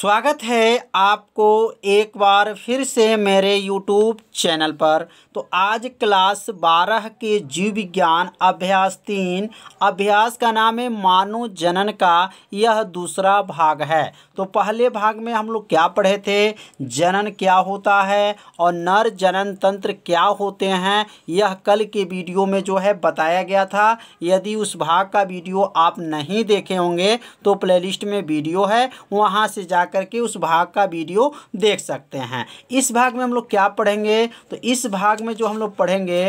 स्वागत है आपको एक बार फिर से मेरे YouTube चैनल पर तो आज क्लास 12 के जीव विज्ञान अभ्यास तीन अभ्यास का नाम है मानव जनन का यह दूसरा भाग है तो पहले भाग में हम लोग क्या पढ़े थे जनन क्या होता है और नर जनन तंत्र क्या होते हैं यह कल के वीडियो में जो है बताया गया था यदि उस भाग का वीडियो आप नहीं देखे होंगे तो प्ले में वीडियो है वहाँ से जा जाकर के उस भाग का वीडियो देख सकते हैं इस भाग में हम लोग क्या पढ़ेंगे तो इस भाग में जो हम लोग पढ़ेंगे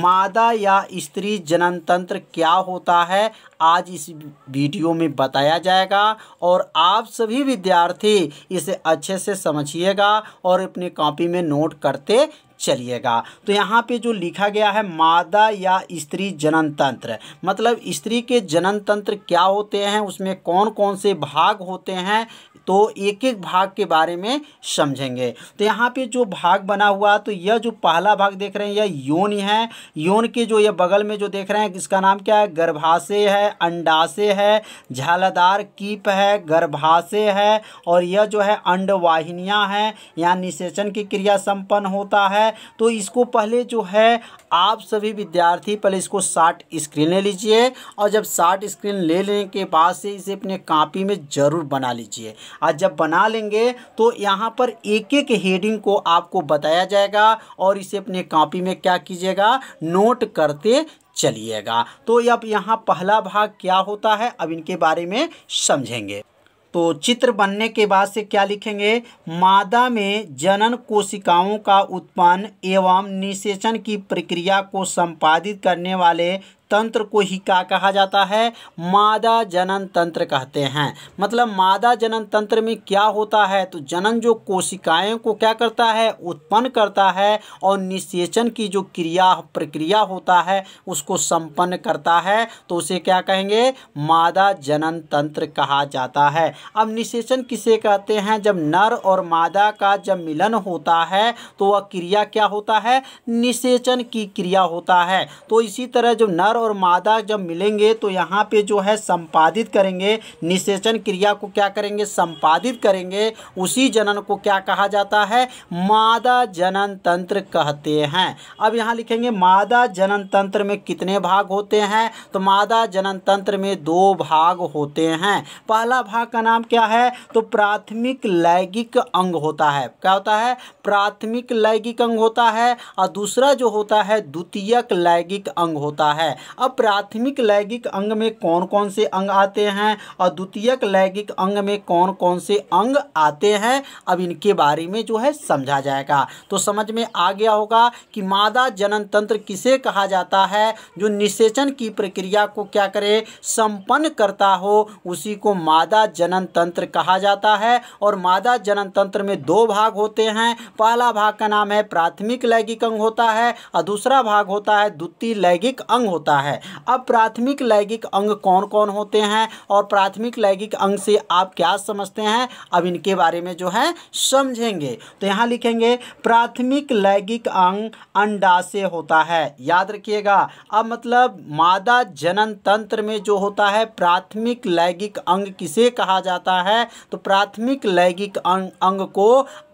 मादा या स्त्री जनन तंत्र क्या होता है आज इस वीडियो में बताया जाएगा और आप सभी विद्यार्थी इसे अच्छे से समझिएगा और अपनी कॉपी में नोट करते चलिएगा तो यहाँ पे जो लिखा गया है मादा या स्त्री जनन तंत्र मतलब स्त्री के जनन तंत्र क्या होते हैं उसमें कौन कौन से भाग होते हैं तो एक एक भाग के बारे में समझेंगे तो यहाँ पे जो भाग बना हुआ तो यह जो पहला भाग देख रहे हैं यह यौन है यौन के जो ये बगल में जो देख रहे हैं इसका नाम क्या है गर्भाशय है अंडाशय है झालादार कीप है गर्भाशय है और यह जो है अंडवाहिनियाँ हैं यहाँ निषेचन की क्रिया संपन्न होता है है तो इसको पहले जो है आप सभी विद्यार्थी पहले इसको शार्ट स्क्रीन ले लीजिए और जब शार्ट स्क्रीन ले लेने के बाद से इसे अपने कापी में ज़रूर बना लीजिए और जब बना लेंगे तो यहाँ पर एक एक हेडिंग को आपको बताया जाएगा और इसे अपने कापी में क्या कीजिएगा नोट करते चलिएगा तो अब यहाँ पहला भाग क्या होता है अब इनके बारे में समझेंगे तो चित्र बनने के बाद से क्या लिखेंगे मादा में जनन कोशिकाओं का उत्पन्न एवं निषेचन की प्रक्रिया को संपादित करने वाले तंत्र को ही क्या कहा जाता है मादा जनन तंत्र कहते हैं मतलब मादा जनन तंत्र में क्या होता है तो जनन जो कोशिकाएं को क्या करता है उत्पन्न करता है और निषेचन की जो क्रिया प्रक्रिया होता है उसको संपन्न करता है तो उसे क्या कहेंगे मादा जनन तंत्र कहा जाता है अब निषेचन किसे कहते हैं जब नर और मादा का जब मिलन होता है तो वह क्रिया क्या होता है निषेचन की क्रिया होता है तो इसी तरह जब नर और मादा जब मिलेंगे तो यहाँ पे जो है संपादित करेंगे निषेचन क्रिया को क्या करेंगे संपादित करेंगे उसी जनन को क्या कहा जाता है मादा जनन तंत्र कहते हैं अब यहाँ लिखेंगे मादा जनन तंत्र में कितने भाग होते हैं तो मादा जनन तंत्र में दो भाग होते हैं पहला भाग का नाम क्या है तो प्राथमिक लैंगिक अंग होता है क्या होता है प्राथमिक लैंगिक अंग होता है और दूसरा जो होता है द्वितीयक लैंगिक अंग होता है अब प्राथमिक लैंगिक अंग में कौन कौन से अंग आते हैं और द्वितीयक लैंगिक अंग में कौन कौन से अंग आते हैं अब इनके बारे में जो है समझा जाएगा तो समझ में आ गया होगा कि मादा जनन तंत्र किसे कहा जाता है जो निषेचन की प्रक्रिया को क्या करे संपन्न करता हो उसी को मादा जनन तंत्र कहा जाता है और मादा जनन तंत्र में दो भाग होते हैं पहला भाग का नाम है प्राथमिक लैंगिक अंग होता है और दूसरा भाग होता है द्वितीय लैंगिक अंग होता है होता है अब प्राथमिक लैगिक अंग कौन कौन होते हैं और प्राथमिक लैगिक अंग से आप क्या समझते हैं अब इनके बारे में जो है समझेंगे तो यहाँ लिखेंगे प्राथमिक लैगिक अंग अंडाशय होता है याद रखिएगा अब मतलब मादा जनन तंत्र में जो होता है प्राथमिक लैगिक अंग किसे कहा जाता है तो प्राथमिक लैगिक अंग अंग को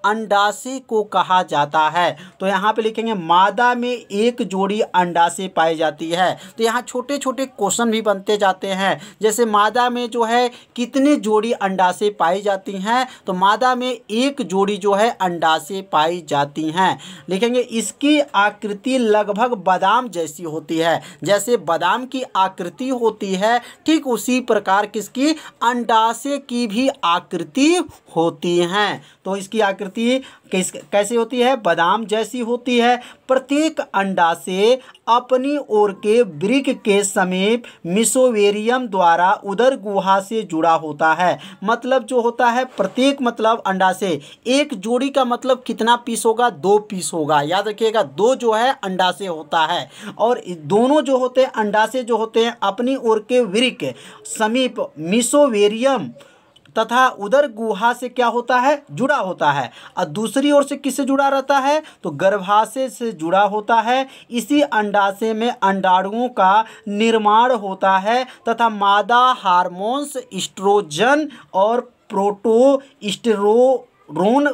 अंडाशय को कहा जाता है तो यहाँ पे लिखेंगे मादा में एक जोड़ी अंडाशय पाई जाती है तो यहाँ छोटे छोटे क्वेश्चन भी बनते जाते हैं जैसे मादा में जो है कितने जोड़ी अंडाशय पाई जाती हैं तो मादा में एक जोड़ी जो है अंडाशय पाई जाती हैं लिखेंगे इसकी आकृति लगभग बादाम जैसी होती है जैसे बादाम की आकृति होती है ठीक उसी प्रकार किसकी अंडासे की भी आकृति होती हैं तो इसकी आकृति होती है कैस कैसे होती है बादाम जैसी होती है प्रत्येक अंडा से अपनी ओर के ब्रिक के समीप मिसोवेरियम द्वारा उदर गुहा से जुड़ा होता है मतलब जो होता है प्रत्येक मतलब अंडा से एक जोड़ी का मतलब कितना पीस होगा दो पीस होगा याद रखिएगा दो जो है अंडा से होता है और दोनों जो होते हैं अंडा से जो होते हैं अपनी ओर के वृक्क समीप मिसोवेरियम तथा उदर गुहा से क्या होता है जुड़ा होता है और दूसरी ओर से किससे जुड़ा रहता है तो गर्भाशय से जुड़ा होता है इसी अंडाशय में अंडाणुओं का निर्माण होता है तथा मादा हार्मोन्स स्ट्रोजन और प्रोटो स्टेरो भ्रूण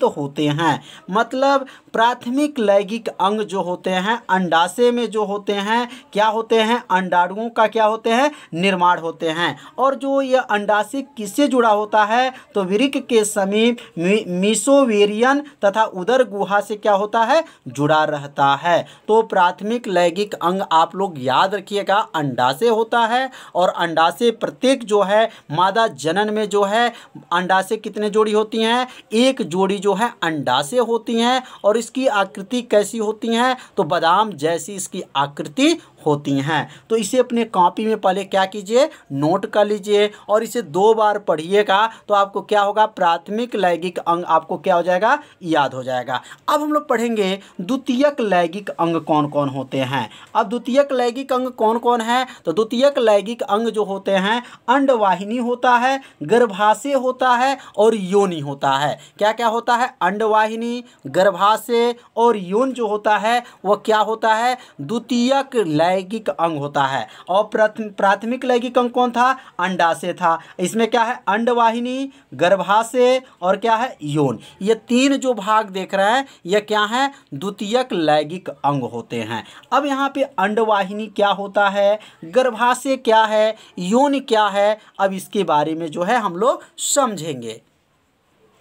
तो होते हैं मतलब प्राथमिक लैंगिक अंग जो होते हैं अंडाशय में जो होते हैं क्या होते हैं अंडाणुओं का क्या होते हैं निर्माण होते हैं और जो यह अंडाशय किससे जुड़ा होता है तो वृक्क के समीप मी, मिसोवेरियन तथा उदर गुहा से क्या होता है जुड़ा रहता है तो प्राथमिक लैंगिक अंग आप लोग याद रखिएगा अंडाशय होता है और अंडाशय प्रत्येक जो है मादा जनन में जो है अंडाशय कितने जोड़ी होती हैं है एक जोड़ी जो है अंडा से होती हैं और इसकी आकृति कैसी होती हैं तो बादाम जैसी इसकी आकृति होती हैं तो इसे अपने कॉपी में पहले क्या कीजिए नोट कर लीजिए और इसे दो बार पढ़िएगा तो आपको क्या होगा प्राथमिक लैंगिक अंग आपको क्या हो जाएगा याद हो जाएगा अब हम लोग पढ़ेंगे द्वितीयक लैंगिक अंग कौन कौन होते हैं अब द्वितीयक लैंगिक अंग कौन कौन है तो द्वितीयक लैंगिक अंग जो होते हैं अंडवाहिनी होता है गर्भाशय होता है और योनि होता है क्या क्या होता है अंडवाहिनी गर्भाशय और योन जो होता है वह क्या होता है द्वितीयक लैग लैगिक अंग होता है और प्राथमिक लैगिक अंग कौन था अंडाशय था इसमें क्या है अंडवाहिनी गर्भाशय और क्या है यौन ये तीन जो भाग देख रहे हैं ये क्या है द्वितीयक लैगिक अंग होते हैं अब यहाँ पे अंडवाहिनी क्या होता है गर्भाशय क्या है यौन क्या है अब इसके बारे में जो है हम लोग समझेंगे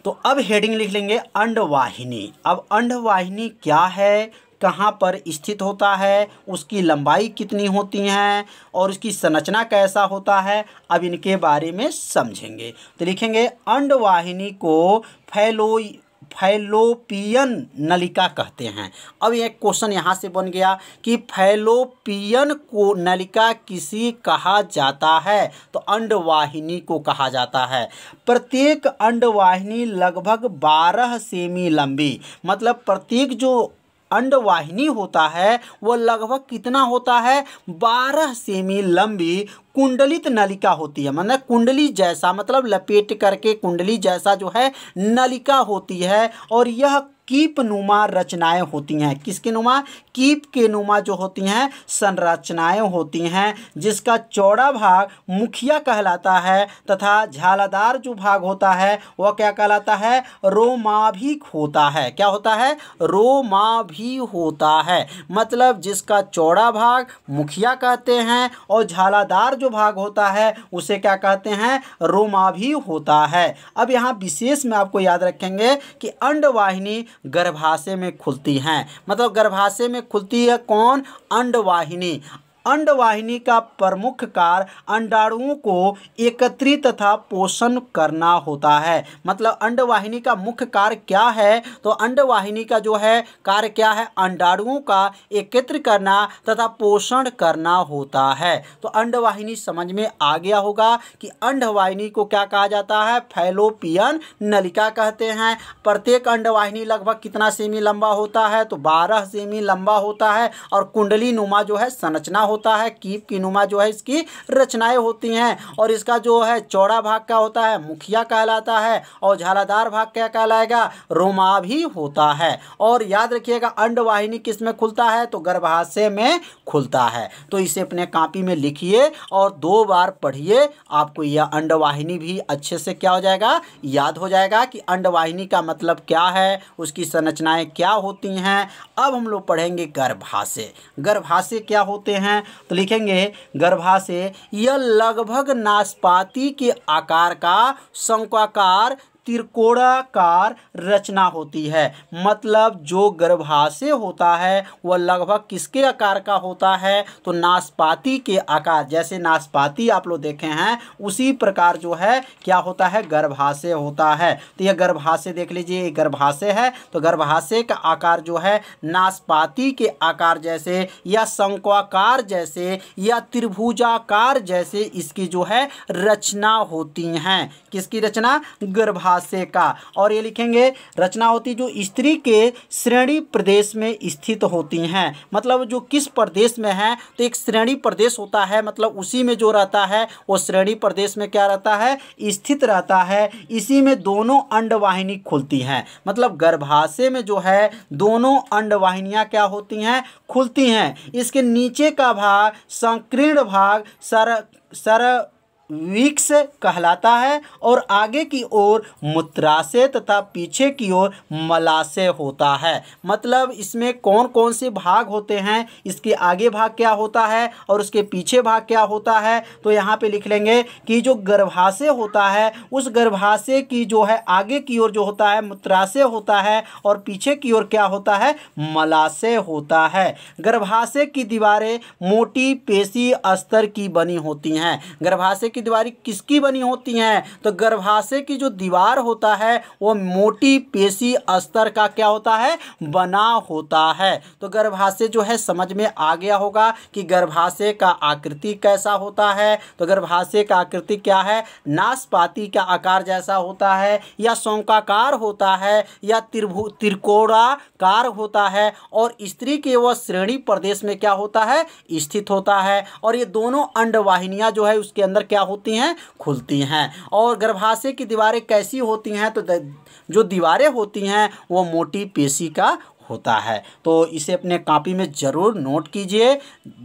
तो अब हेडिंग लिख लेंगे अंडवाहिनी अब अंडवाहिनी क्या है कहाँ पर स्थित होता है उसकी लंबाई कितनी होती हैं और उसकी संरचना कैसा होता है अब इनके बारे में समझेंगे तो लिखेंगे अंडवाहिनी को फैलो फैलोपियन नलिका कहते हैं अब एक क्वेश्चन यहाँ से बन गया कि फैलोपियन को नलिका किसी कहा जाता है तो अंडवाहिनी को कहा जाता है प्रत्येक अंडवाहिनी लगभग 12 सेमी लंबी मतलब प्रत्येक जो अंडवाहिनी होता है वह लगभग कितना होता है बारह सेमी लंबी कुंडलित नलिका होती है मतलब कुंडली जैसा मतलब लपेट करके कुंडली जैसा जो है नलिका होती है और यह कीप नुमा रचनाएं होती हैं किसके नुमा कीप के नुमा जो होती हैं संरचनाएं होती हैं जिसका चौड़ा भाग मुखिया कहलाता है तथा झालादार जो भाग होता है वह क्या कहलाता है रोमाभिक होता है क्या होता है रोमा भी होता है मतलब जिसका चौड़ा भाग मुखिया कहते हैं और झालादार जो भाग होता है उसे क्या कहते हैं रोमा भी होता है अब यहाँ विशेष में आपको याद रखेंगे कि अंडवाहिनी गर्भाशय में खुलती हैं मतलब गर्भाशय में खुलती है कौन अंडवाहिनी अंडवाहिनी का प्रमुख कार्य अंडाणुओं को एकत्रित तथा पोषण करना होता है मतलब अंडवाहिनी का मुख्य कार्य क्या है तो अंडवाहिनी का जो है कार्य क्या है अंडाणुओं का एकत्र करना तथा पोषण करना होता है तो अंडवाहिनी समझ में आ गया होगा कि अंडवाहिनी को क्या कहा जाता है फैलोपियन नलिका कहते हैं प्रत्येक अंडवाहिनी लगभग कितना सेमी लंबा होता है तो बारह सेमी लंबा होता है और कुंडली नुमा जो है संरचना होता है कीप की नुमा जो है इसकी रचनाएं होती हैं और इसका जो है चौड़ा भाग क्या होता है मुखिया कहलाता है और झालादार भाग क्या कहलाएगा रोमा भी होता है और याद रखिएगा अंडवाहिनी किस में खुलता है तो गर्भाशय में खुलता है तो इसे अपने कापी में लिखिए और दो बार पढ़िए आपको यह अंडवाहिनी भी अच्छे से क्या हो जाएगा याद हो जाएगा कि अंडवाहिनी का मतलब क्या है उसकी संरचनाएं क्या होती हैं अब हम लोग पढ़ेंगे गर्भाशय गर्भाशय क्या होते हैं हैं तो लिखेंगे गर्भाशय यह लगभग नाशपाती के आकार का शंकुआकार त्रिकोणाकार रचना होती है मतलब जो गर्भाशय होता है वह लगभग किसके आकार का होता है तो नाशपाती के आकार जैसे नाशपाती आप लोग देखे हैं उसी प्रकार जो है क्या होता है गर्भाशय होता है तो यह गर्भाशय देख लीजिए गर्भाशय है तो गर्भाशय का आकार जो है नाशपाती के आकार जैसे या शंकुआकार जैसे या त्रिभुजाकार जैसे इसकी जो है रचना होती हैं किसकी रचना गर्भाशय भाष्य का और ये लिखेंगे रचना होती जो स्त्री के श्रेणी प्रदेश में स्थित होती हैं मतलब जो किस प्रदेश में है तो एक श्रेणी प्रदेश होता है मतलब उसी में जो रहता है वो श्रेणी प्रदेश में क्या रहता है स्थित रहता है इसी में दोनों अंडवाहिनी खुलती हैं मतलब गर्भाशय में जो है दोनों अंडवाहिनियाँ क्या होती हैं खुलती हैं इसके नीचे का भाग संकीर्ण भाग सर सर विक्स कहलाता है और आगे की ओर मूत्राशय तथा पीछे की ओर मलाशय होता है मतलब इसमें कौन कौन से भाग होते हैं इसके आगे भाग क्या होता है और उसके पीछे भाग क्या होता है तो यहाँ पे लिख लेंगे कि जो गर्भाशय होता है उस गर्भाशय की जो है आगे की ओर जो होता है मूत्राशय होता है और पीछे की ओर क्या होता है मलाशय होता है गर्भाशय की दीवारें मोटी पेशी स्तर की बनी होती हैं गर्भाशय की की दीवारें किसकी बनी होती हैं तो गर्भाशय की जो दीवार होता है वो मोटी पेशी स्तर का क्या होता है बना होता है तो गर्भाशय जो है समझ में आ गया होगा कि गर्भाशय का आकृति कैसा होता है तो गर्भाशय का आकृति क्या है नाशपाती का आकार जैसा होता है या शौकाकार होता है या त्रिभु त्रिकोणाकार होता है और स्त्री के वह श्रेणी प्रदेश में क्या होता है स्थित होता है और ये दोनों अंडवाहिनियाँ जो है उसके अंदर क्या होती हैं खुलती हैं और गर्भाशय की दीवारें कैसी होती हैं तो जो दीवारें होती हैं वो मोटी पेशी का होता है तो इसे अपने कापी में ज़रूर नोट कीजिए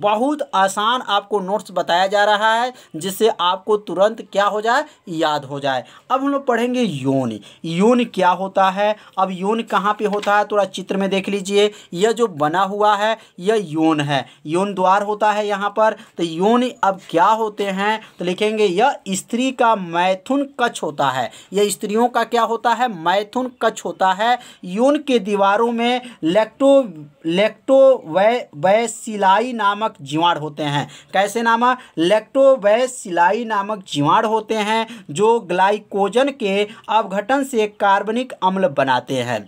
बहुत आसान आपको नोट्स बताया जा रहा है जिससे आपको तुरंत क्या हो जाए याद हो जाए अब हम लोग पढ़ेंगे यौन यौन क्या होता है अब यौन कहाँ पे होता है थोड़ा चित्र में देख लीजिए यह जो बना हुआ है यह यौन है यौन द्वार होता है यहाँ पर तो यौन अब क्या होते हैं तो लिखेंगे यह स्त्री का मैथुन कच्छ होता है यह स्त्रियों का क्या होता है मैथुन कच्छ होता है यौन के दीवारों में लैक्टो लैक्टोवैसिलाई नामक जीवाणु होते हैं कैसे नामा लैक्टोवैसिलाई नामक जीवाणु होते हैं जो ग्लाइकोजन के अवघटन से कार्बनिक अम्ल बनाते हैं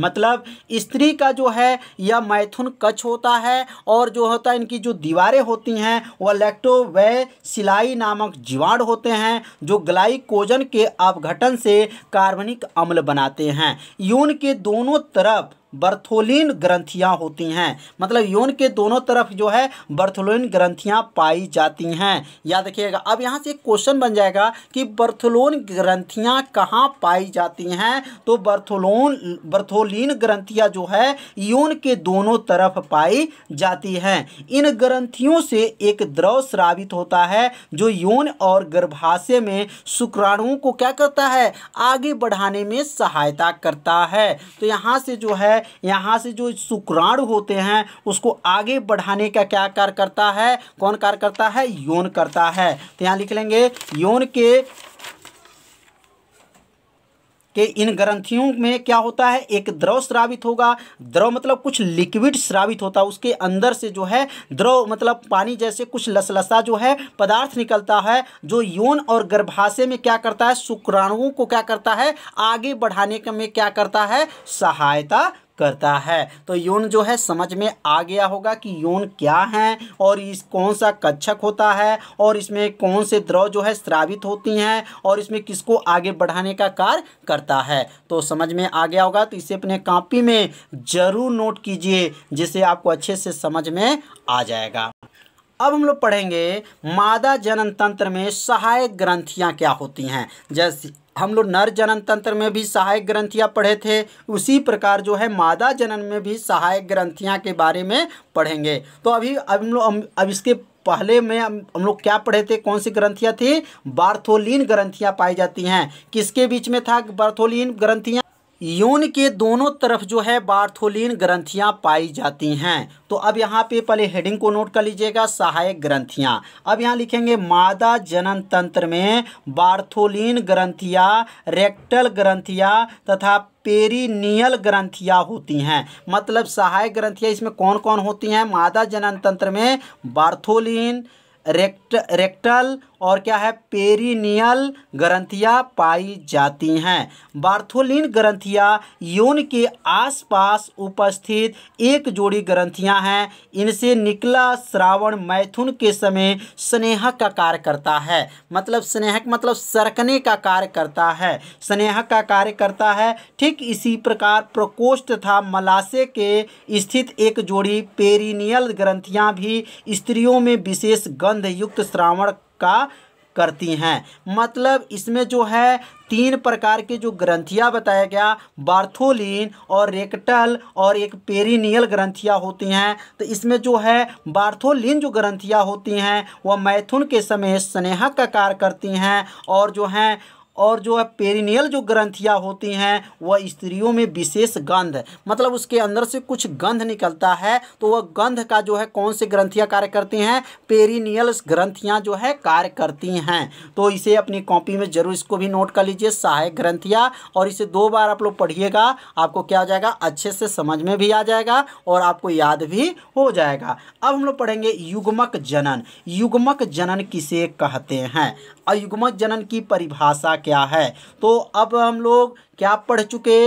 मतलब स्त्री का जो है यह मैथुन कच्छ होता है और जो होता है इनकी जो दीवारें होती हैं वह लैक्टोवै सिलाई नामक जीवाणु होते हैं जो ग्लाइकोजन के अवघटन से कार्बनिक अम्ल बनाते हैं यून के दोनों तरफ बर्थोलिन ग्रंथियां होती हैं मतलब यौन के दोनों तरफ जो है बर्थोलिन ग्रंथियां पाई जाती हैं याद रखिएगा अब यहाँ से एक क्वेश्चन बन जाएगा कि बर्थोलोन ग्रंथियां कहाँ पाई जाती हैं तो बर्थोलोन बर्थोलिन ग्रंथियां जो है यौन के दोनों तरफ पाई जाती हैं इन ग्रंथियों से एक द्रव श्रावित होता है जो यौन और गर्भाशय में शुक्राणुओं को क्या करता है आगे बढ़ाने में सहायता करता है तो यहाँ से जो है है यहाँ से जो शुक्राणु होते हैं उसको आगे बढ़ाने का क्या कार्य करता है कौन कार्य करता है यौन करता है तो यहाँ लिख लेंगे यौन के के इन ग्रंथियों में क्या होता है एक द्रव श्रावित होगा द्रव मतलब कुछ लिक्विड श्रावित होता है उसके अंदर से जो है द्रव मतलब पानी जैसे कुछ लसलसा जो है पदार्थ निकलता है जो यौन और गर्भाशय में क्या करता है शुक्राणुओं को क्या करता है आगे बढ़ाने में क्या करता है सहायता करता है तो यौन जो है समझ में आ गया होगा कि यौन क्या है और इस कौन सा कच्छक होता है और इसमें कौन से द्रव जो है स्रावित होती हैं और इसमें किसको आगे बढ़ाने का कार्य करता है तो समझ में आ गया होगा तो इसे अपने कापी में ज़रूर नोट कीजिए जिसे आपको अच्छे से समझ में आ जाएगा अब हम लोग पढ़ेंगे मादा जनन तंत्र में सहायक ग्रंथियाँ क्या होती हैं जैसे हम लोग नर जनन तंत्र में भी सहायक ग्रंथियाँ पढ़े थे उसी प्रकार जो है मादा जनन में भी सहायक ग्रंथियां के बारे में पढ़ेंगे तो अभी हम लोग अब इसके पहले में हम लोग क्या पढ़े थे कौन सी ग्रंथियां थी बार्थोलिन ग्रंथियाँ पाई जाती हैं किसके बीच में था बार्थोलिन ग्रंथियाँ यौन के दोनों तरफ जो है बार्थोलिन ग्रंथियां पाई जाती हैं तो अब यहाँ पे पहले हेडिंग को नोट कर लीजिएगा सहायक ग्रंथियां अब यहाँ लिखेंगे मादा जनन तंत्र में बार्थोलिन ग्रंथियां रेक्टल ग्रंथियां तथा पेरिनियल ग्रंथियां होती हैं मतलब सहायक ग्रंथियां इसमें कौन कौन होती हैं मादा जनन तंत्र में बार्थोलिन रेक्ट रेक्टल और क्या है पेरिनियल ग्रंथियाँ पाई जाती हैं बार्थोलिन ग्रंथियाँ यौन के आसपास उपस्थित एक जोड़ी ग्रंथियाँ हैं इनसे निकला श्रावण मैथुन के समय स्नेहक का कार्य करता है मतलब स्नेहक मतलब सरकने का कार्य करता है स्नेहक का कार्य करता है ठीक इसी प्रकार प्रकोष्ठ तथा मलाशय के स्थित एक जोड़ी पेरिनियल ग्रंथियाँ भी स्त्रियों में विशेष गंध युक्त श्रावण का करती हैं मतलब इसमें जो है तीन प्रकार के जो ग्रंथियाँ बताया गया बार्थोलिन और रेक्टल और एक पेरिनियल ग्रंथियाँ होती हैं तो इसमें जो है बार्थोलिन जो ग्रंथियाँ होती हैं वह मैथुन के समय स्नेहक का कार्य करती हैं और जो हैं और जो है पेरिनियल जो ग्रंथियाँ होती हैं वह स्त्रियों में विशेष गंध मतलब उसके अंदर से कुछ गंध निकलता है तो वह गंध का जो है कौन से ग्रंथियाँ कार्य करती हैं पेरिनियल ग्रंथियाँ जो है कार्य करती हैं तो इसे अपनी कॉपी में जरूर इसको भी नोट कर लीजिए सहायक ग्रंथियाँ और इसे दो बार आप लोग पढ़िएगा आपको क्या हो जाएगा अच्छे से समझ में भी आ जाएगा और आपको याद भी हो जाएगा अब हम लोग पढ़ेंगे युग्मक जनन युग्मक जनन किसे कहते हैं अयुग्मक जनन की परिभाषा क्या है तो अब हम लोग क्या पढ़ चुके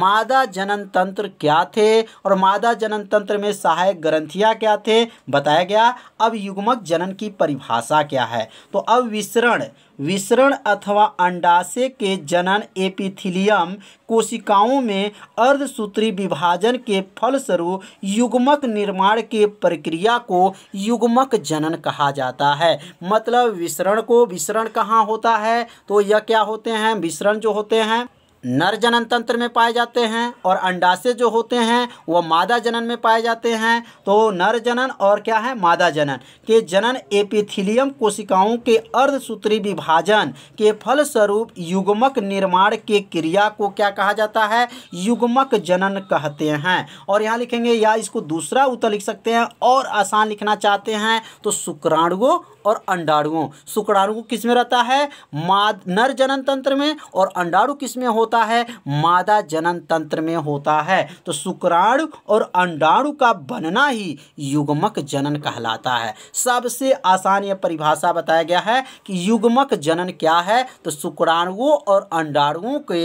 मादा जनन तंत्र क्या थे और मादा जनन तंत्र में सहायक ग्रंथियाँ क्या थे बताया गया अब युग्मक जनन की परिभाषा क्या है तो अब विसरण विसरण अथवा अंडाशय के जनन एपिथिलियम कोशिकाओं में अर्धसूत्री विभाजन के फलस्वरूप युग्मक निर्माण के प्रक्रिया को युग्मक जनन कहा जाता है मतलब विसरण को विसरण कहाँ होता है तो यह क्या होते हैं विसरण जो होते हैं नर जनन तंत्र में पाए जाते हैं और अंडाशय जो होते हैं वह मादा जनन में पाए जाते हैं तो नर जनन और क्या है मादा जनन के जनन एपिथिलियम कोशिकाओं के अर्धसूत्री विभाजन के फलस्वरूप युग्मक निर्माण के क्रिया को क्या कहा जाता है युग्मक जनन कहते हैं और यहाँ लिखेंगे या इसको दूसरा उत्तर लिख सकते हैं और आसान लिखना चाहते हैं तो शुक्राणुओं और अंडाणुओं शुक्राणु किस में रहता है माद नर जनन तंत्र में और अंडाणु किस में होता है मादा जनन तंत्र में होता है तो शुक्राणु और अंडाणु का बनना ही युग्मक जनन कहलाता है सबसे आसान यह परिभाषा बताया गया है कि युग्मक जनन क्या है तो शुक्राणुओं और अंडाणुओं के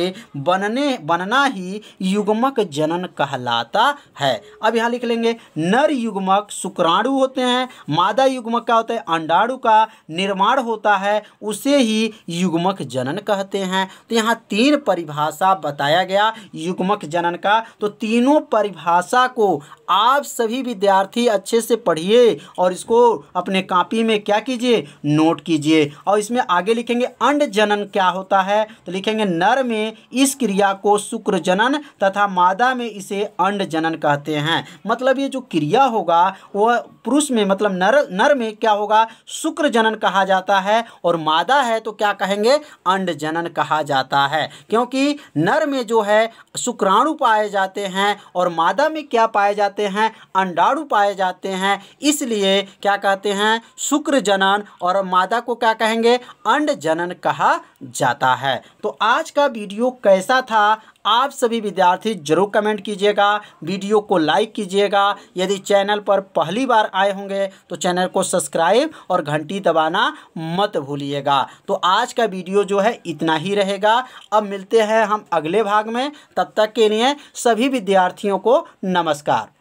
बनने बनना ही युग्मक जनन कहलाता है अब यहां लिख लेंगे नर युग्मक शुक्राणु होते हैं मादा युग्मक क्या होता है अंडाणु बीजाणु का निर्माण होता है उसे ही युग्मक जनन कहते हैं तो यहाँ तीन परिभाषा बताया गया युग्मक जनन का तो तीनों परिभाषा को आप सभी विद्यार्थी अच्छे से पढ़िए और इसको अपने कापी में क्या कीजिए नोट कीजिए और इसमें आगे लिखेंगे अंड जनन क्या होता है तो लिखेंगे नर में इस क्रिया को शुक्र जनन तथा मादा में इसे अंड जनन कहते हैं मतलब ये जो क्रिया होगा वह पुरुष में मतलब नर नर में क्या होगा शुक्र जनन कहा जाता है और मादा है तो क्या कहेंगे अंड जनन कहा जाता है क्योंकि नर में जो है शुक्राणु पाए जाते हैं और मादा में क्या पाए जाते जाते हैं अंडाणु पाए जाते हैं इसलिए क्या कहते हैं शुक्र जनन और मादा को क्या कहेंगे अंड जनन कहा जाता है तो आज का वीडियो कैसा था आप सभी विद्यार्थी जरूर कमेंट कीजिएगा वीडियो को लाइक कीजिएगा यदि चैनल पर पहली बार आए होंगे तो चैनल को सब्सक्राइब और घंटी दबाना मत भूलिएगा तो आज का वीडियो जो है इतना ही रहेगा अब मिलते हैं हम अगले भाग में तब तक के लिए सभी विद्यार्थियों को नमस्कार